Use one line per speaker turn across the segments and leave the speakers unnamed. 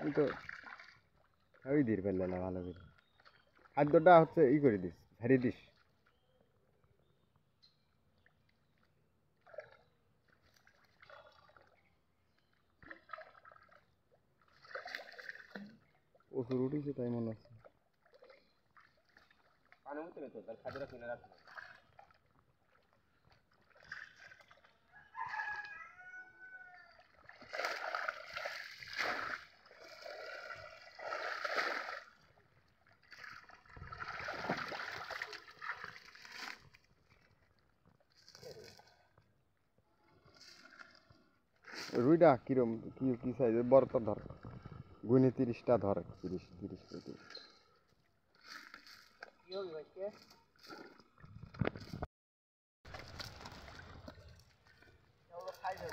আমি তো ওই না ভালো খাদ্যটা হচ্ছে ই করে দিস দিস উঠেছে তাই মনে হচ্ছে খাদ্যটা কিনে রুইটা কিরম কি কি সাইজ বড়টা ধর গুনে তিরিশটা ধর তিরিশ তিরিশ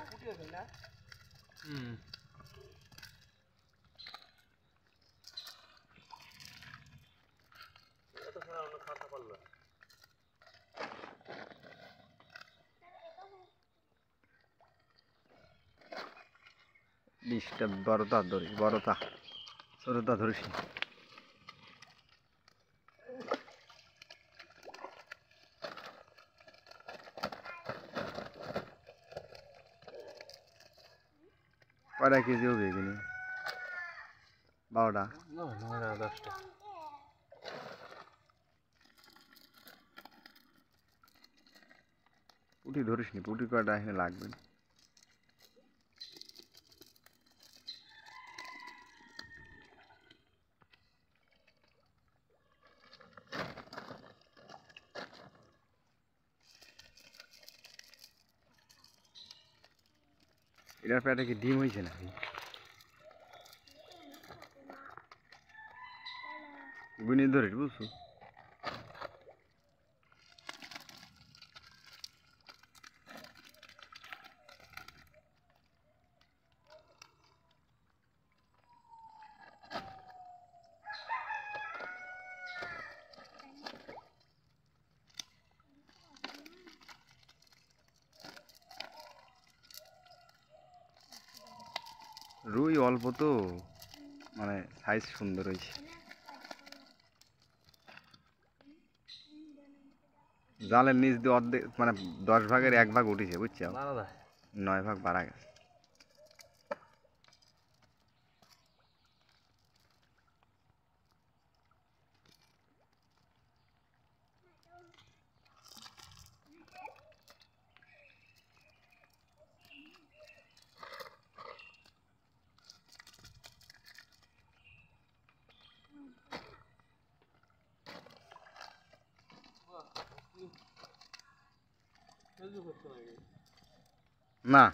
তিরিশ হুম বিশটা বারোটা ধরিস বারোটা চোরোটা ধরিস কটা কেজি হবে এখানে বারোটা দশটা পুটি ধরিস নি পুটি কটা এখানে লাগবে না এটার পেটে কি ডিম হয়েছে নাকি গুনি ধরে বুঝছো রুই অল্প তো মানে সাইজ সুন্দর হয়েছে জালের নিচ দিয়ে অর্ধেক মানে দশ ভাগের এক ভাগ উঠেছে বুঝছো নয় ভাগ বাড়া গেছে না